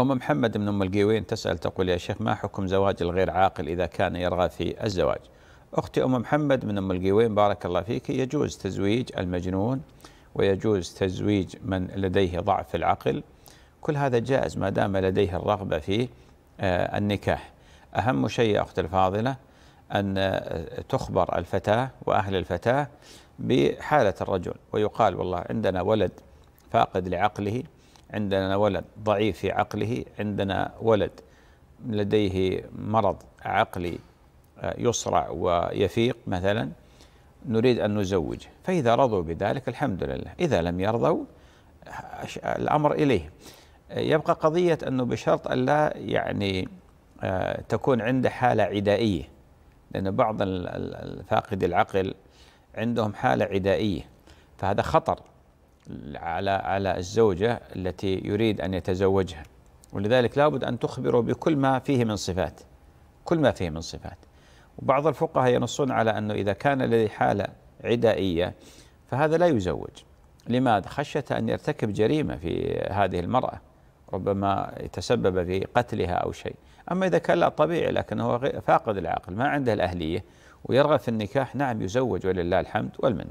أم محمد من أم القيوين تسأل تقول يا شيخ ما حكم زواج الغير عاقل إذا كان يرغب في الزواج أختي أم محمد من أم القيوين بارك الله فيك يجوز تزويج المجنون ويجوز تزويج من لديه ضعف العقل كل هذا جائز ما دام لديه الرغبة في آه، النكاح أهم شيء يا أختي الفاضلة أن آه، تخبر الفتاة وأهل الفتاة بحالة الرجل ويقال والله عندنا ولد فاقد لعقله عندنا ولد ضعيف في عقله عندنا ولد لديه مرض عقلي آه، يصرع ويفيق مثلا نريد أن نزوجه فإذا رضوا بذلك الحمد لله إذا لم يرضوا الأمر إليه يبقى قضية أنه بشرط ألا يعني آه، تكون عنده حالة عدائية لأن بعض الفاقد العقل عندهم حالة عدائية فهذا خطر على على الزوجة التي يريد أن يتزوجها ولذلك لابد أن تخبره بكل ما فيه من صفات كل ما فيه من صفات وبعض الفقهاء ينصون على أنه إذا كان لديه حالة عدائية فهذا لا يزوج لماذا؟ خشية أن يرتكب جريمة في هذه المرأة ربما يتسبب في قتلها أو شيء أما إذا كان لا طبيعي لكنه فاقد العقل ما عنده الأهلية ويرغب في النكاح نعم يزوج ولله الحمد والمن